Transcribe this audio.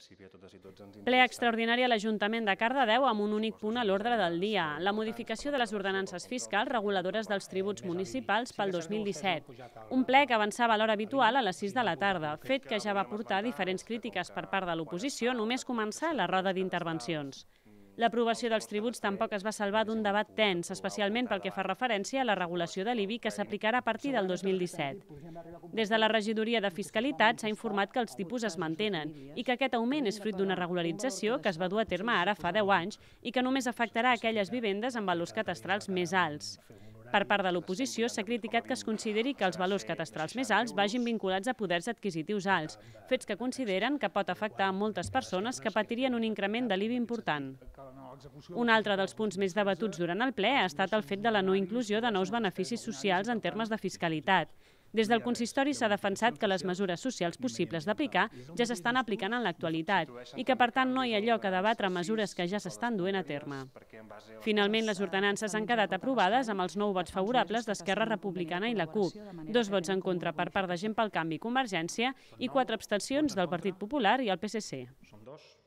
principi a totes i tots ens Ple extraordinari a l'Ajuntament de Cardedeu amb un únic punt a l'ordre del dia, la modificació de les ordenances fiscals reguladores dels tributs municipals pel 2017. Un ple que avançava a l'hora habitual a les 6 de la tarda, fet que ja va portar diferents crítiques per part de l'oposició només començar la roda d'intervencions. L'aprovació dels tributs tampoc es va salvar d'un debat tens, especialment pel que fa referència a la regulació de l'IBI que s'aplicarà a partir del 2017. Des de la regidoria de Fiscalitat s'ha informat que els tipus es mantenen i que aquest augment és fruit d'una regularització que es va dur a terme ara fa 10 anys i que només afectarà aquelles vivendes amb valors catastrals més alts. Per part de l'oposició, s'ha criticat que es consideri que els valors catastrals més alts vagin vinculats a poders adquisitius alts, fets que consideren que pot afectar a moltes persones que patirien un increment de l'IBI important. Un altre dels punts més debatuts durant el ple ha estat el fet de la no inclusió de nous beneficis socials en termes de fiscalitat. Des del consistori s'ha defensat que les mesures socials possibles d'aplicar ja s'estan aplicant en l'actualitat i que, per tant, no hi ha lloc a debatre mesures que ja s'estan duent a terme. Finalment, les ordenances han quedat aprovades amb els nou vots favorables d'Esquerra Republicana i la CUP, dos vots en contra per part de Gent pel Canvi i Convergència i quatre abstencions del Partit Popular i el PSC. Són dos.